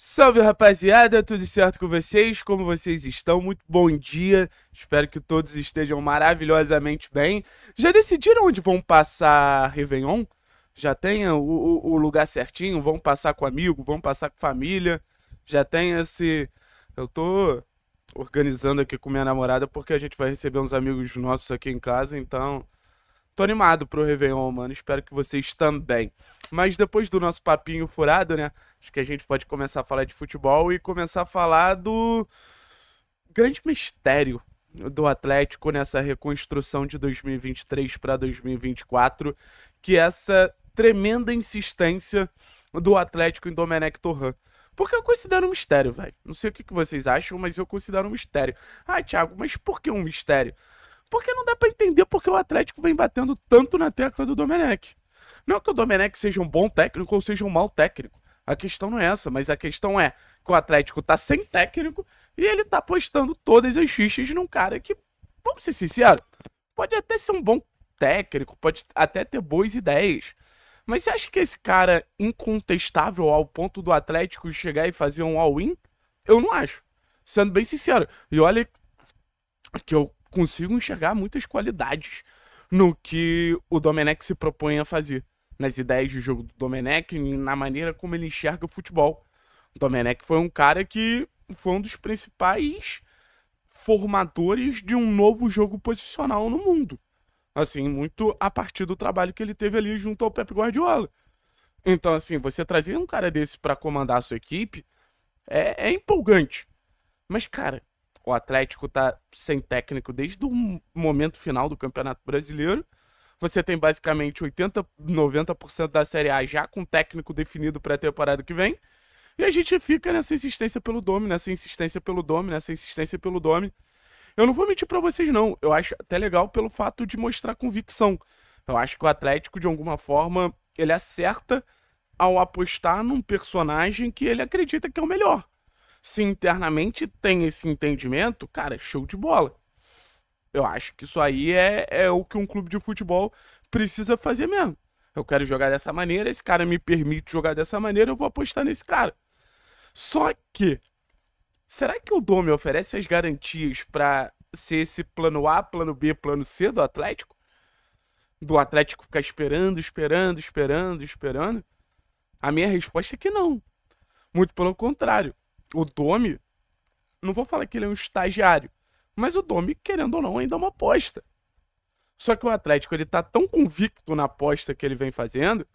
Salve rapaziada, tudo certo com vocês? Como vocês estão? Muito bom dia, espero que todos estejam maravilhosamente bem. Já decidiram onde vão passar Réveillon? Já tenham o, o, o, lugar certinho? Vão passar com amigo? Vão passar com família? Já tem esse. Eu tô organizando aqui com minha namorada porque a gente vai receber uns amigos nossos aqui em casa, então. Tô animado pro Réveillon, mano. Espero que vocês também. Mas depois do nosso papinho furado, né? Acho que a gente pode começar a falar de futebol e começar a falar do grande mistério do Atlético nessa reconstrução de 2023 para 2024, que é essa tremenda insistência do Atlético em Domenech Torran. Porque eu considero um mistério, velho. Não sei o que, vocês acham, mas eu considero um mistério. Ah, Thiago, mas por que um mistério? Porque não dá para entender porque o Atlético vem batendo tanto na tecla do Domenech. Não é que o Domenech seja um bom técnico ou seja um mau técnico. A questão não é essa, mas a questão é que o Atlético tá sem técnico e ele tá apostando todas as fichas num cara que, vamos ser sinceros, pode até ser um bom técnico, pode até ter boas ideias. Mas você acha que esse cara incontestável ao ponto do Atlético chegar e fazer um all-in? Eu não acho. Sendo bem sincero. E olha que eu consigo enxergar muitas qualidades no que o Domenech se propõe a fazer nas ideias de jogo do Domenech, na maneira como ele enxerga o futebol. O Domenech foi um cara que foi um dos principais formadores de um novo jogo posicional no mundo. Assim, muito a partir do trabalho que ele teve ali junto ao Pep Guardiola. Então, assim, você trazer um cara desse para comandar a sua equipe é, é empolgante. Mas, cara, o Atlético tá sem técnico desde o momento final do Campeonato Brasileiro. Você tem basicamente 80, 90% da Série A já com técnico definido para a temporada que vem. E a gente fica nessa insistência pelo Domi, nessa insistência pelo Domi, nessa insistência pelo Domi. Eu não vou mentir para vocês, não. Eu acho até legal pelo fato de mostrar convicção. Eu acho que o Atlético, de alguma forma, ele acerta ao apostar num personagem que ele acredita que é o melhor. Se internamente tem esse entendimento, cara, show de bola. Eu acho que isso aí é, é o que um clube de futebol precisa fazer mesmo. Eu quero jogar dessa maneira, esse cara me permite jogar dessa maneira, eu vou apostar nesse cara. Só que, será que o Dome oferece as garantias para ser esse plano A, plano B, plano C do Atlético? Do Atlético ficar esperando, esperando, esperando, esperando? A minha resposta é que não. Muito pelo contrário. O Dome, não vou falar que ele é um estagiário, mas o Domi, querendo ou não, ainda é uma aposta. Só que o Atlético ele tá tão convicto na aposta que ele vem fazendo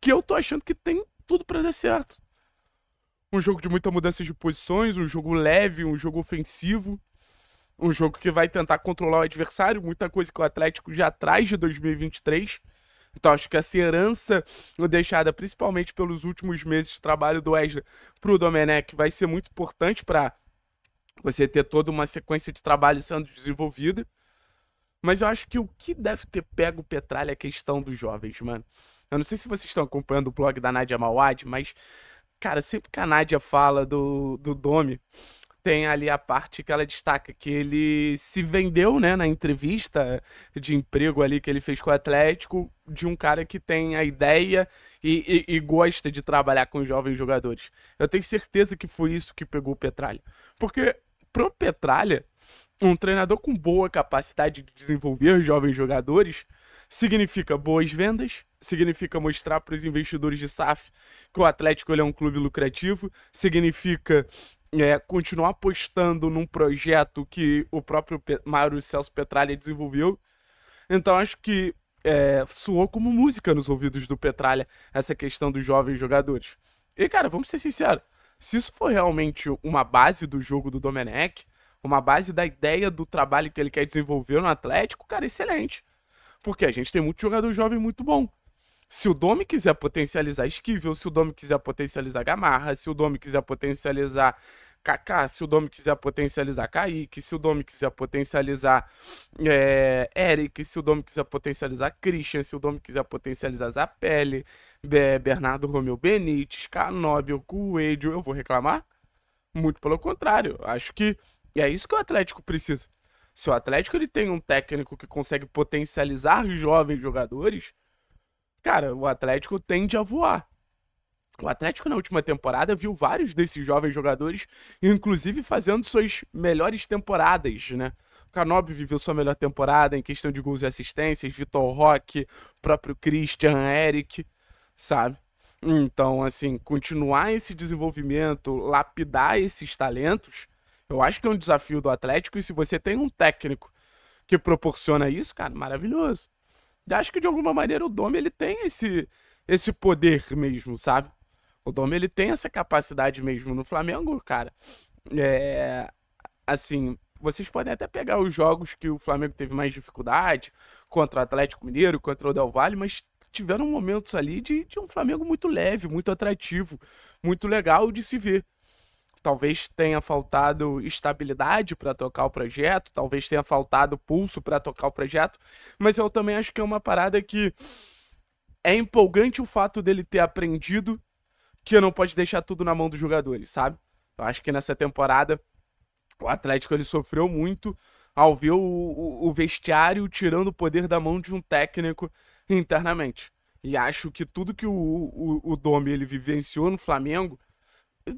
que eu tô achando que tem tudo para dar certo. Um jogo de muita mudança de posições, um jogo leve, um jogo ofensivo, um jogo que vai tentar controlar o adversário, muita coisa que o Atlético já traz de 2023. Então acho que essa herança deixada principalmente pelos últimos meses de trabalho do Wesley pro Domenech vai ser muito importante para você ter toda uma sequência de trabalho sendo desenvolvida. Mas eu acho que o que deve ter pego o Petralha é a questão dos jovens, mano. Eu não sei se vocês estão acompanhando o blog da Nadia Mawad, mas, cara, sempre que a Nadia fala do, do Domi, tem ali a parte que ela destaca que ele se vendeu, né, na entrevista de emprego ali que ele fez com o Atlético, de um cara que tem a ideia e, e, e gosta de trabalhar com jovens jogadores. Eu tenho certeza que foi isso que pegou o Petralha. Porque pro Petralha, um treinador com boa capacidade de desenvolver jovens jogadores significa boas vendas, significa mostrar para os investidores de SAF que o Atlético é um clube lucrativo, significa é, continuar apostando num projeto que o próprio Pe Mário Celso Petralha desenvolveu. Então acho que é, soou como música nos ouvidos do Petralha essa questão dos jovens jogadores. E cara, vamos ser sinceros, se isso for realmente uma base do jogo do Domenech, uma base da ideia do trabalho que ele quer desenvolver no Atlético, cara, excelente. Porque a gente tem muito jogador jovem muito bom. Se o Domi quiser potencializar Esquivel, se o Domi quiser potencializar Gamarra, se o Domi quiser potencializar Kaká, se o Domi quiser potencializar Kaique, se o Domi quiser potencializar é, Eric, se o Domi quiser potencializar Christian, se o Domi quiser potencializar Zapelli, Bernardo Romeu Benítez, Canóbio, Coelho, eu vou reclamar? Muito pelo contrário, acho que é isso que o Atlético precisa. Se o Atlético ele tem um técnico que consegue potencializar jovens jogadores, cara, o Atlético tende a voar. O Atlético na última temporada viu vários desses jovens jogadores, inclusive fazendo suas melhores temporadas, né? O Canobi viveu sua melhor temporada em questão de gols e assistências, Vitor Roque, próprio Christian, Eric, sabe? Então, assim, continuar esse desenvolvimento, lapidar esses talentos, eu acho que é um desafio do Atlético. E se você tem um técnico que proporciona isso, cara, maravilhoso acho que de alguma maneira o Dome ele tem esse, esse poder mesmo, sabe? O Dome ele tem essa capacidade mesmo no Flamengo, cara. É, assim, vocês podem até pegar os jogos que o Flamengo teve mais dificuldade contra o Atlético Mineiro, contra o Del Valle, mas tiveram momentos ali de, de um Flamengo muito leve, muito atrativo, muito legal de se ver talvez tenha faltado estabilidade para tocar o projeto, talvez tenha faltado pulso para tocar o projeto, mas eu também acho que é uma parada que é empolgante o fato dele ter aprendido que não pode deixar tudo na mão dos jogadores, sabe? Eu acho que nessa temporada o Atlético ele sofreu muito ao ver o, o, o vestiário tirando o poder da mão de um técnico internamente. E acho que tudo que o, o, o Domi ele vivenciou no Flamengo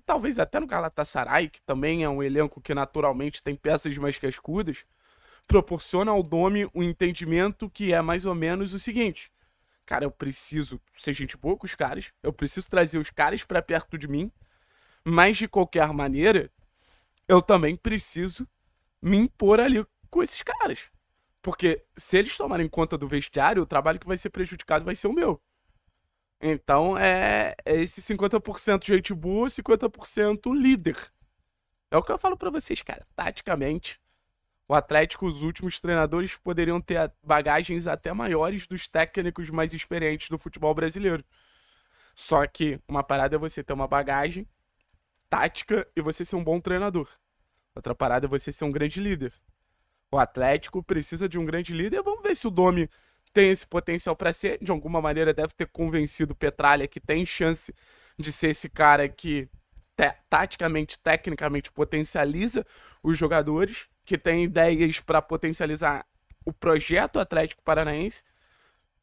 talvez até no Galatasaray, que também é um elenco que naturalmente tem peças mais cascudas, proporciona ao Domi um entendimento que é mais ou menos o seguinte: cara, eu preciso ser gente boa com os caras, eu preciso trazer os caras para perto de mim, mas de qualquer maneira, eu também preciso me impor ali com esses caras. Porque se eles tomarem conta do vestiário, o trabalho que vai ser prejudicado vai ser o meu. Então é, é esse 50% gente boa, 50% líder. É o que eu falo para vocês, cara. Taticamente, o Atlético, os últimos treinadores poderiam ter bagagens até maiores dos técnicos mais experientes do futebol brasileiro. Só que uma parada é você ter uma bagagem tática e você ser um bom treinador. Outra parada é você ser um grande líder. O Atlético precisa de um grande líder. Vamos ver se o Domi tem esse potencial para ser. De alguma maneira, deve ter convencido Petralha que tem chance de ser esse cara que taticamente, tecnicamente potencializa os jogadores, que tem ideias para potencializar o projeto Atlético Paranaense,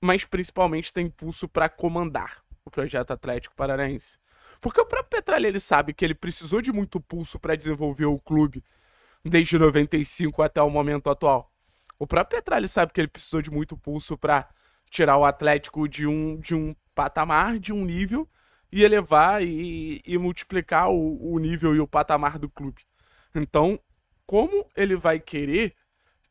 mas principalmente tem impulso para comandar o projeto Atlético Paranaense. Porque o próprio Petralha ele sabe que ele precisou de muito pulso para desenvolver o clube desde 95 até o momento atual. O próprio Petralha sabe que ele precisou de muito pulso para tirar o Atlético de um, de um patamar, de um nível, e elevar e, e multiplicar o, o nível e o patamar do clube. Então, como ele vai querer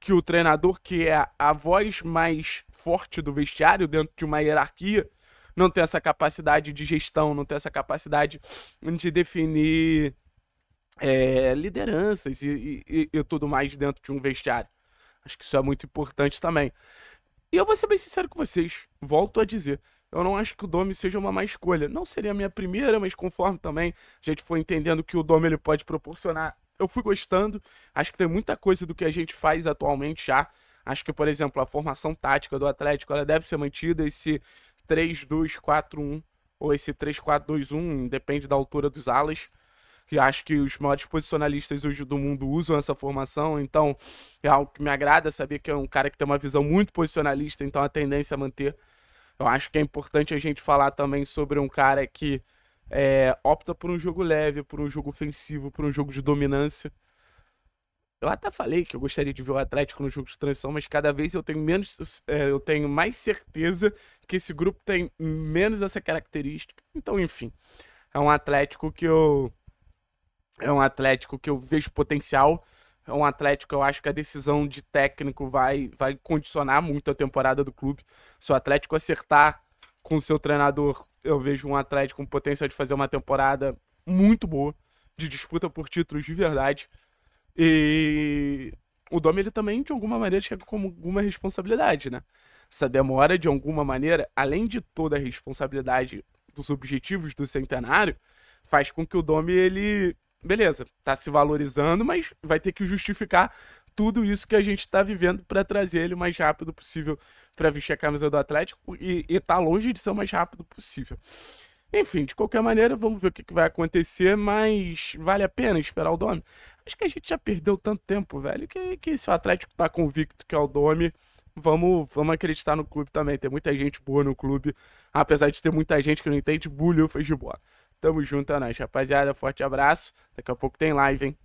que o treinador, que é a voz mais forte do vestiário dentro de uma hierarquia, não tem essa capacidade de gestão, não tem essa capacidade de definir é, lideranças e, e, e, tudo mais dentro de um vestiário. Acho que isso é muito importante também. E eu vou ser bem sincero com vocês, volto a dizer. Eu não acho que o Domi seja uma má escolha. Não seria a minha primeira, mas conforme também a gente foi entendendo que o Domi ele pode proporcionar, eu fui gostando. Acho que tem muita coisa do que a gente faz atualmente já. Acho que, por exemplo, a formação tática do Atlético ela deve ser mantida. Esse 3-2-4-1 ou esse 3-4-2-1, depende da altura dos alas. E acho que os maiores posicionalistas hoje do mundo usam essa formação, então é algo que me agrada saber que é um cara que tem uma visão muito posicionalista, então a tendência a é manter. Eu acho que é importante a gente falar também sobre um cara que é, opta por um jogo leve, por um jogo ofensivo, por um jogo de dominância. Eu até falei que eu gostaria de ver o Atlético no jogo de transição, mas cada vez eu tenho menos, é, eu tenho mais certeza que esse grupo tem menos essa característica. Então, enfim, é um Atlético que eu é um Atlético que eu vejo potencial. É um Atlético, eu acho que a decisão de técnico vai, vai condicionar muito a temporada do clube. Se o Atlético acertar com o seu treinador, eu vejo um Atlético com potencial de fazer uma temporada muito boa, de disputa por títulos de verdade. E o Domi, ele também, de alguma maneira, chega com alguma responsabilidade, né? Essa demora, de alguma maneira, além de toda a responsabilidade dos objetivos do centenário, faz com que o Domi, ele beleza, tá se valorizando, mas vai ter que justificar tudo isso que a gente está vivendo para trazer ele o mais rápido possível para vestir a camisa do Atlético e, e tá longe de ser o mais rápido possível. Enfim, de qualquer maneira, vamos ver o que, que vai acontecer, mas vale a pena esperar o Domi? Acho que a gente já perdeu tanto tempo, velho, que, que se o Atlético tá convicto que é o Domi, vamos, vamos acreditar no clube também. Tem muita gente boa no clube, apesar de ter muita gente que não entende bullying ou de boa. Tamo junto, é nóis, rapaziada. Forte abraço. Daqui a pouco tem live, hein?